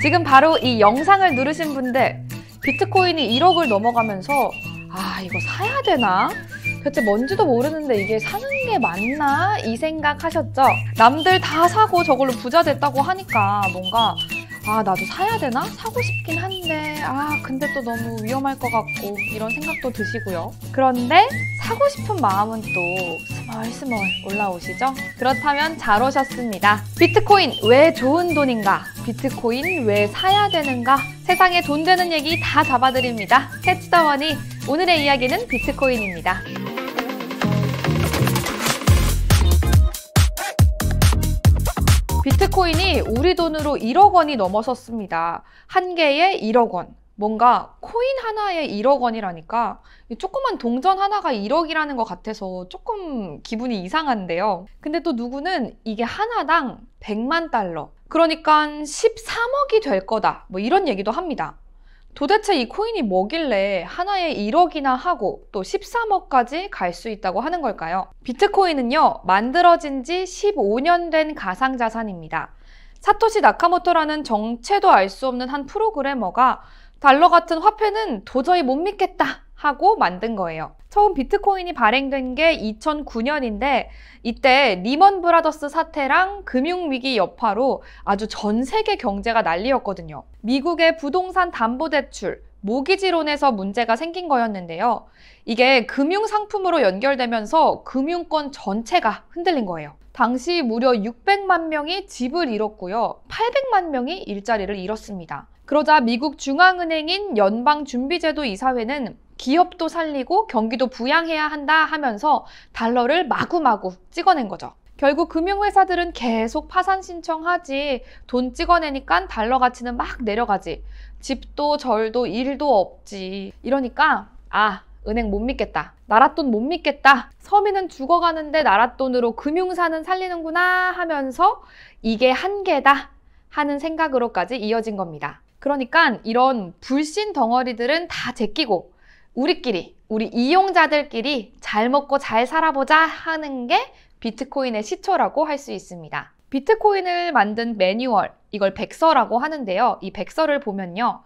지금 바로 이 영상을 누르신 분들 비트코인이 1억을 넘어가면서 아 이거 사야 되나? 대체 뭔지도 모르는데 이게 사는 게 맞나? 이 생각 하셨죠? 남들 다 사고 저걸로 부자 됐다고 하니까 뭔가 아 나도 사야 되나? 사고 싶긴 한데 아 근데 또 너무 위험할 것 같고 이런 생각도 드시고요. 그런데 사고 싶은 마음은 또 얼스멀 올라오시죠? 그렇다면 잘 오셨습니다. 비트코인 왜 좋은 돈인가? 비트코인 왜 사야 되는가? 세상에 돈 되는 얘기 다 잡아드립니다. 캐치더원니 오늘의 이야기는 비트코인입니다. 비트코인이 우리 돈으로 1억 원이 넘어섰습니다. 한 개에 1억 원. 뭔가 코인 하나에 1억 원이라니까 조그만 동전 하나가 1억이라는 것 같아서 조금 기분이 이상한데요. 근데 또 누구는 이게 하나당 100만 달러, 그러니까 13억이 될 거다. 뭐 이런 얘기도 합니다. 도대체 이 코인이 뭐길래 하나에 1억이나 하고 또 13억까지 갈 수 있다고 하는 걸까요? 비트코인은요, 만들어진 지 15년 된 가상자산입니다. 사토시 나카모토라는 정체도 알 수 없는 한 프로그래머가 달러 같은 화폐는 도저히 못 믿겠다 하고 만든 거예요. 처음 비트코인이 발행된 게 2009년인데 이때 리먼 브라더스 사태랑 금융위기 여파로 아주 전 세계 경제가 난리였거든요. 미국의 부동산 담보대출, 모기지론에서 문제가 생긴 거였는데요. 이게 금융상품으로 연결되면서 금융권 전체가 흔들린 거예요. 당시 무려 600만 명이 집을 잃었고요. 800만 명이 일자리를 잃었습니다. 그러자 미국 중앙은행인 연방준비제도 이사회는 기업도 살리고 경기도 부양해야 한다 하면서 달러를 마구마구 찍어낸 거죠. 결국 금융회사들은 계속 파산 신청하지 돈 찍어내니까 달러 가치는 막 내려가지 집도 절도 일도 없지 이러니까 아 은행 못 믿겠다. 나랏돈 못 믿겠다. 서민은 죽어가는데 나랏돈으로 금융사는 살리는구나 하면서 이게 한계다 하는 생각으로까지 이어진 겁니다. 그러니까 이런 불신 덩어리들은 다 제끼고 우리끼리, 우리 이용자들끼리 잘 먹고 잘 살아보자 하는 게 비트코인의 시초라고 할 수 있습니다. 비트코인을 만든 매뉴얼, 이걸 백서라고 하는데요. 이 백서를 보면요.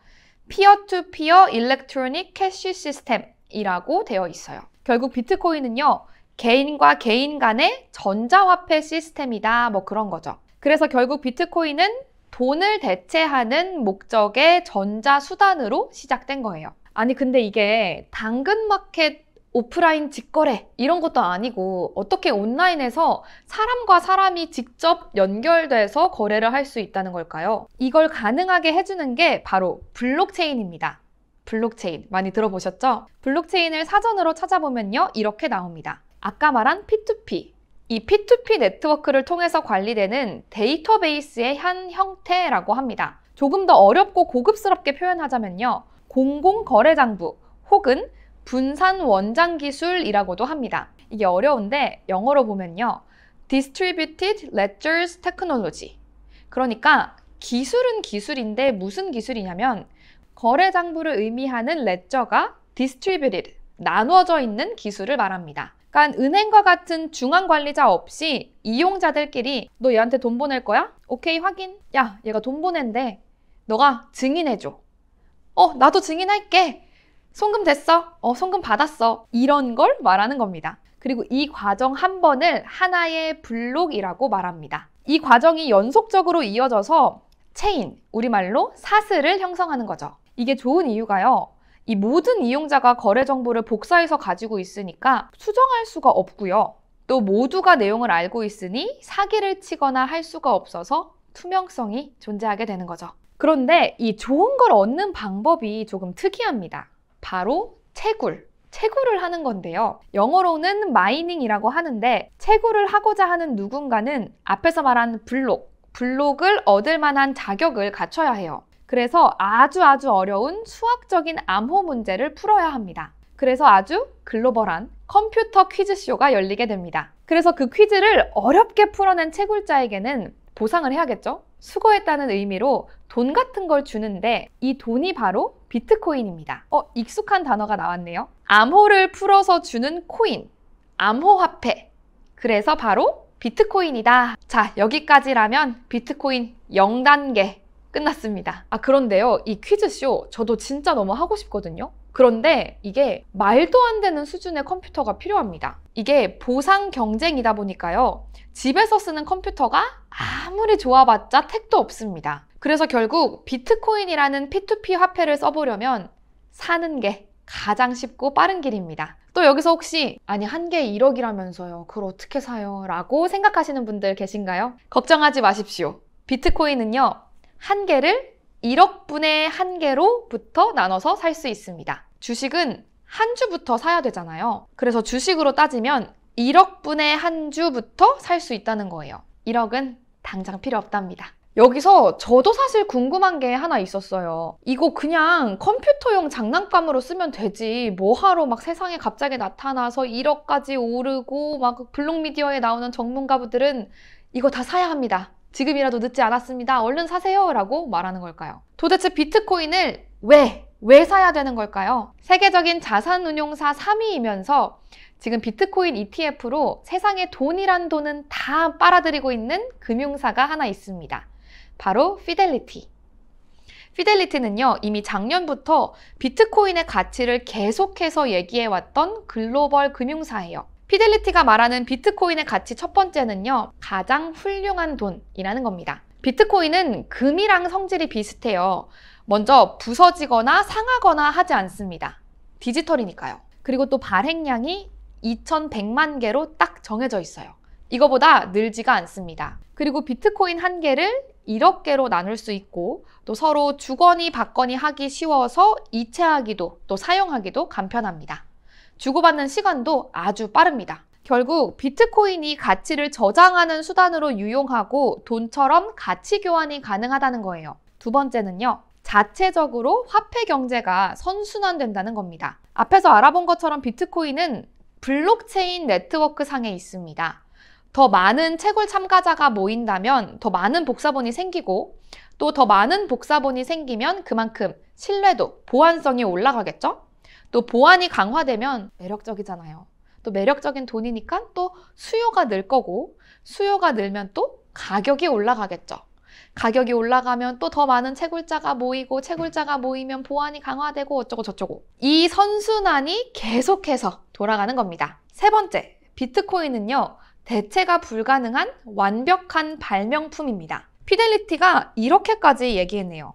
피어투피어 일렉트로닉 캐시 시스템 이라고 되어 있어요. 결국 비트코인은요, 개인과 개인 간의 전자화폐 시스템이다. 뭐 그런 거죠. 그래서 결국 비트코인은 돈을 대체하는 목적의 전자수단으로 시작된 거예요. 아니, 근데 이게 당근마켓 오프라인 직거래 이런 것도 아니고 어떻게 온라인에서 사람과 사람이 직접 연결돼서 거래를 할 수 있다는 걸까요? 이걸 가능하게 해주는 게 바로 블록체인입니다. 블록체인 많이 들어보셨죠? 블록체인을 사전으로 찾아보면요. 이렇게 나옵니다. 아까 말한 P2P. 이 P2P 네트워크를 통해서 관리되는 데이터베이스의 한 형태라고 합니다. 조금 더 어렵고 고급스럽게 표현하자면요. 공공거래장부 혹은 분산원장기술이라고도 합니다. 이게 어려운데 영어로 보면요. Distributed Ledgers Technology. 그러니까 기술은 기술인데 무슨 기술이냐면 거래 장부를 의미하는 레저가 distributed, 나누어져 있는 기술을 말합니다. 그러니까 은행과 같은 중앙 관리자 없이 이용자들끼리 너 얘한테 돈 보낼 거야? 오케이 확인. 야 얘가 돈 보낸대. 너가 증인해줘. 어 나도 증인할게. 송금 됐어. 어 송금 받았어. 이런 걸 말하는 겁니다. 그리고 이 과정 한 번을 하나의 블록이라고 말합니다. 이 과정이 연속적으로 이어져서 체인, 우리말로 사슬을 형성하는 거죠. 이게 좋은 이유가요. 이 모든 이용자가 거래 정보를 복사해서 가지고 있으니까 수정할 수가 없고요. 또 모두가 내용을 알고 있으니 사기를 치거나 할 수가 없어서 투명성이 존재하게 되는 거죠. 그런데 이 좋은 걸 얻는 방법이 조금 특이합니다. 바로 채굴. 채굴을 하는 건데요. 영어로는 마이닝이라고 하는데 채굴을 하고자 하는 누군가는 앞에서 말한 블록, 블록을 얻을 만한 자격을 갖춰야 해요. 그래서 아주 아주 어려운 수학적인 암호 문제를 풀어야 합니다. 그래서 아주 글로벌한 컴퓨터 퀴즈쇼가 열리게 됩니다. 그래서 그 퀴즈를 어렵게 풀어낸 채굴자에게는 보상을 해야겠죠? 수고했다는 의미로 돈 같은 걸 주는데 이 돈이 바로 비트코인입니다. 어, 익숙한 단어가 나왔네요. 암호를 풀어서 주는 코인, 암호화폐. 그래서 바로 비트코인이다. 자, 여기까지라면 비트코인 0단계 끝났습니다. 아, 그런데요. 이 퀴즈쇼 저도 진짜 너무 하고 싶거든요. 그런데 이게 말도 안 되는 수준의 컴퓨터가 필요합니다. 이게 보상 경쟁이다 보니까요. 집에서 쓰는 컴퓨터가 아무리 좋아봤자 택도 없습니다. 그래서 결국 비트코인이라는 P2P 화폐를 써보려면 사는 게 가장 쉽고 빠른 길입니다. 또 여기서 혹시 아니 한 개 1억이라면서요. 그걸 어떻게 사요? 라고 생각하시는 분들 계신가요? 걱정하지 마십시오. 비트코인은요. 한 개를 1억분의 한 개로부터 나눠서 살 수 있습니다. 주식은 한 주부터 사야 되잖아요. 그래서 주식으로 따지면 1억분의 한 주부터 살 수 있다는 거예요. 1억은 당장 필요 없답니다. 여기서 저도 사실 궁금한 게 하나 있었어요. 이거 그냥 컴퓨터용 장난감으로 쓰면 되지. 뭐하러 막 세상에 갑자기 나타나서 1억까지 오르고 막 블록미디어에 나오는 전문가분들은 이거 다 사야 합니다. 지금이라도 늦지 않았습니다. 얼른 사세요. 라고 말하는 걸까요? 도대체 비트코인을 왜, 왜 사야 되는 걸까요? 세계적인 자산운용사 3위이면서 지금 비트코인 ETF로 세상의 돈이란 돈은 다 빨아들이고 있는 금융사가 하나 있습니다. 바로 피델리티. 피델리티는요, 이미 작년부터 비트코인의 가치를 계속해서 얘기해왔던 글로벌 금융사예요. 피델리티가 말하는 비트코인의 가치 첫 번째는요, 가장 훌륭한 돈이라는 겁니다. 비트코인은 금이랑 성질이 비슷해요. 먼저 부서지거나 상하거나 하지 않습니다. 디지털이니까요. 그리고 또 발행량이 2,100만 개로 딱 정해져 있어요. 이거보다 늘지가 않습니다. 그리고 비트코인 한 개를 1억 개로 나눌 수 있고 또 서로 주거니 받거니 하기 쉬워서 이체하기도 또 사용하기도 간편합니다. 주고받는 시간도 아주 빠릅니다. 결국 비트코인이 가치를 저장하는 수단으로 유용하고 돈처럼 가치 교환이 가능하다는 거예요. 두 번째는요. 자체적으로 화폐 경제가 선순환된다는 겁니다. 앞에서 알아본 것처럼 비트코인은 블록체인 네트워크 상에 있습니다. 더 많은 채굴 참가자가 모인다면 더 많은 복사본이 생기고 또 더 많은 복사본이 생기면 그만큼 신뢰도, 보안성이 올라가겠죠? 또 보안이 강화되면 매력적이잖아요. 또 매력적인 돈이니까 또 수요가 늘 거고 수요가 늘면 또 가격이 올라가겠죠. 가격이 올라가면 또 더 많은 채굴자가 모이고 채굴자가 모이면 보안이 강화되고 어쩌고 저쩌고 이 선순환이 계속해서 돌아가는 겁니다. 세 번째, 비트코인은요. 대체가 불가능한 완벽한 발명품입니다. 피델리티가 이렇게까지 얘기했네요.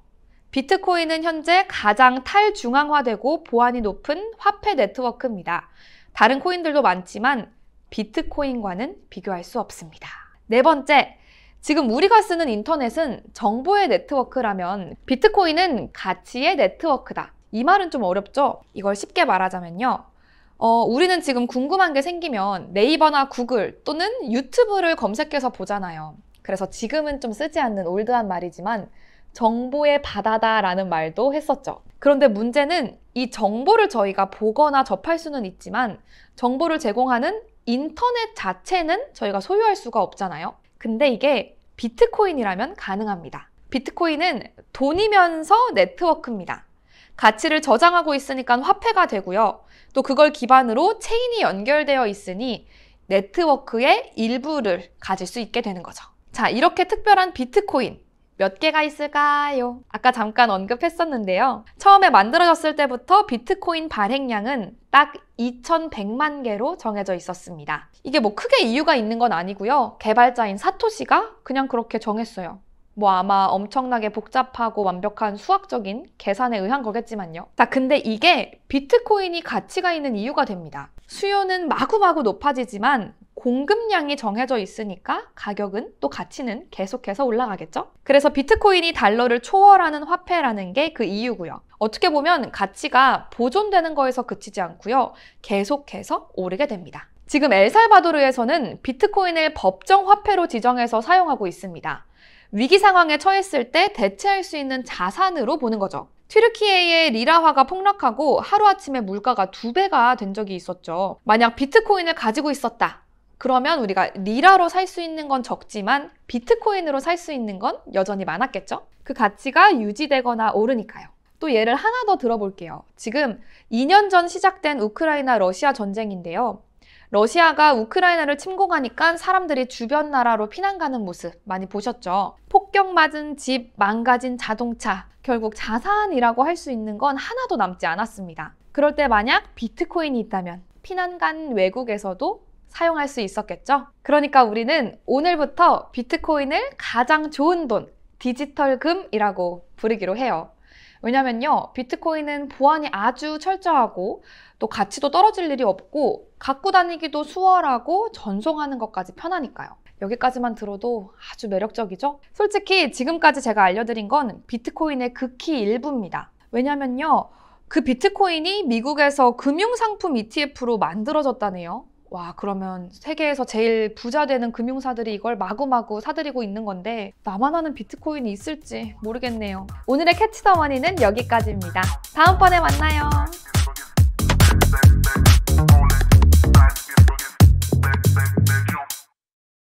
비트코인은 현재 가장 탈중앙화되고 보안이 높은 화폐 네트워크입니다. 다른 코인들도 많지만 비트코인과는 비교할 수 없습니다. 네 번째, 지금 우리가 쓰는 인터넷은 정보의 네트워크라면 비트코인은 가치의 네트워크다. 이 말은 좀 어렵죠? 이걸 쉽게 말하자면요. 어, 우리는 지금 궁금한 게 생기면 네이버나 구글 또는 유튜브를 검색해서 보잖아요. 그래서 지금은 좀 쓰지 않는 올드한 말이지만 정보의 바다다라는 말도 했었죠. 그런데 문제는 이 정보를 저희가 보거나 접할 수는 있지만 정보를 제공하는 인터넷 자체는 저희가 소유할 수가 없잖아요. 근데 이게 비트코인이라면 가능합니다. 비트코인은 돈이면서 네트워크입니다. 가치를 저장하고 있으니까 화폐가 되고요. 또 그걸 기반으로 체인이 연결되어 있으니 네트워크의 일부를 가질 수 있게 되는 거죠. 자, 이렇게 특별한 비트코인, 몇 개가 있을까요? 아까 잠깐 언급했었는데요. 처음에 만들어졌을 때부터 비트코인 발행량은 딱 2,100만 개로 정해져 있었습니다. 이게 뭐 크게 이유가 있는 건 아니고요. 개발자인 사토시가 그냥 그렇게 정했어요. 뭐 아마 엄청나게 복잡하고 완벽한 수학적인 계산에 의한 거겠지만요. 자, 근데 이게 비트코인이 가치가 있는 이유가 됩니다. 수요는 마구마구 높아지지만 공급량이 정해져 있으니까 가격은 또 가치는 계속해서 올라가겠죠? 그래서 비트코인이 달러를 초월하는 화폐라는 게 그 이유고요. 어떻게 보면 가치가 보존되는 거에서 그치지 않고요. 계속해서 오르게 됩니다. 지금 엘살바도르에서는 비트코인을 법정 화폐로 지정해서 사용하고 있습니다. 위기 상황에 처했을 때 대체할 수 있는 자산으로 보는 거죠. 트르키예의 리라화가 폭락하고 하루아침에 물가가 두 배가 된 적이 있었죠. 만약 비트코인을 가지고 있었다. 그러면 우리가 리라로 살 수 있는 건 적지만 비트코인으로 살 수 있는 건 여전히 많았겠죠? 그 가치가 유지되거나 오르니까요. 또 예를 하나 더 들어볼게요. 지금 2년 전 시작된 우크라이나 러시아 전쟁인데요. 러시아가 우크라이나를 침공하니까 사람들이 주변 나라로 피난 가는 모습 많이 보셨죠? 폭격 맞은 집, 망가진 자동차, 결국 자산이라고 할 수 있는 건 하나도 남지 않았습니다. 그럴 때 만약 비트코인이 있다면 피난 간 외국에서도 사용할 수 있었겠죠? 그러니까 우리는 오늘부터 비트코인을 가장 좋은 돈, 디지털 금이라고 부르기로 해요. 왜냐면요, 비트코인은 보안이 아주 철저하고 또 가치도 떨어질 일이 없고 갖고 다니기도 수월하고 전송하는 것까지 편하니까요. 여기까지만 들어도 아주 매력적이죠? 솔직히 지금까지 제가 알려드린 건 비트코인의 극히 일부입니다. 왜냐면요, 그 비트코인이 미국에서 금융상품 ETF로 만들어졌다네요. 와, 그러면 세계에서 제일 부자 되는 금융사들이 이걸 마구마구 사들이고 있는 건데 나만 아는 비트코인이 있을지 모르겠네요. 오늘의 캐치 더 머니는 여기까지입니다. 다음번에 만나요.